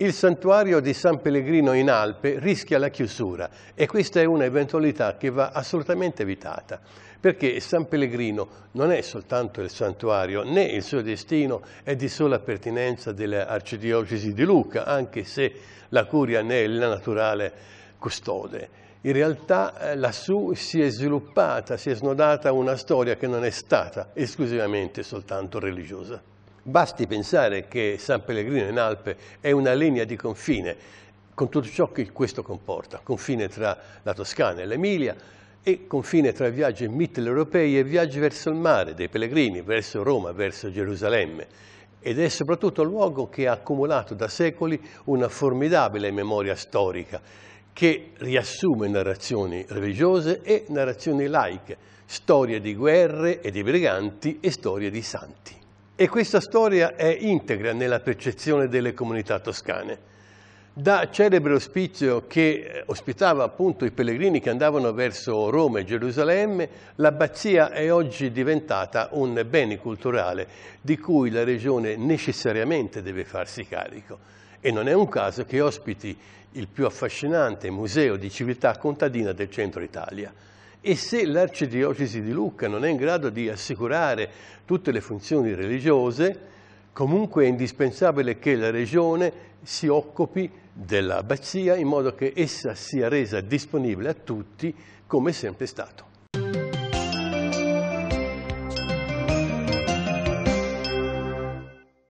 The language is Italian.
Il santuario di San Pellegrino in Alpe rischia la chiusura e questa è un'eventualità che va assolutamente evitata perché San Pellegrino non è soltanto il santuario, né il suo destino è di sola pertinenza dell'arcidiocesi di Luca, anche se la curia ne è la naturale custode. In realtà eh, lassù si è sviluppata, si è snodata una storia che non è stata esclusivamente soltanto religiosa. Basti pensare che San Pellegrino in Alpe è una linea di confine con tutto ciò che questo comporta, confine tra la Toscana e l'Emilia e confine tra viaggi mitteleuropei e viaggi verso il mare dei pellegrini, verso Roma, verso Gerusalemme ed è soprattutto un luogo che ha accumulato da secoli una formidabile memoria storica che riassume narrazioni religiose e narrazioni laiche, storie di guerre e di briganti e storie di santi. E questa storia è integra nella percezione delle comunità toscane. Da celebre ospizio che eh, ospitava appunto i pellegrini che andavano verso Roma e Gerusalemme, l'abbazia è oggi diventata un bene culturale di cui la regione necessariamente deve farsi carico. E non è un caso che ospiti il più affascinante museo di civiltà contadina del centro Italia. E se l'arcidiocesi di Lucca non è in grado di assicurare tutte le funzioni religiose, comunque è indispensabile che la regione si occupi dell'abbazia in modo che essa sia resa disponibile a tutti come è sempre stato.